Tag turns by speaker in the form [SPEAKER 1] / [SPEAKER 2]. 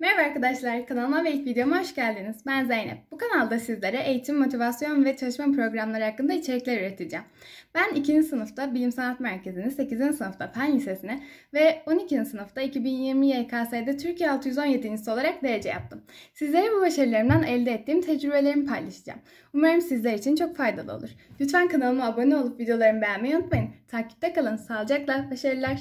[SPEAKER 1] Merhaba arkadaşlar, kanalıma ve ilk videoma hoş geldiniz. Ben Zeynep. Bu kanalda sizlere eğitim, motivasyon ve çalışma programları hakkında içerikler üreteceğim. Ben 2. sınıfta Bilim Sanat Merkezi'ni, 8. sınıfta Fen Lisesine ve 12. sınıfta 2020 YKS'de Türkiye 617. olarak derece yaptım. Sizlere bu başarılarımdan elde ettiğim tecrübelerimi paylaşacağım. Umarım sizler için çok faydalı olur. Lütfen kanalıma abone olup videolarımı beğenmeyi unutmayın. Takipte kalın, sağlıcakla, başarılar.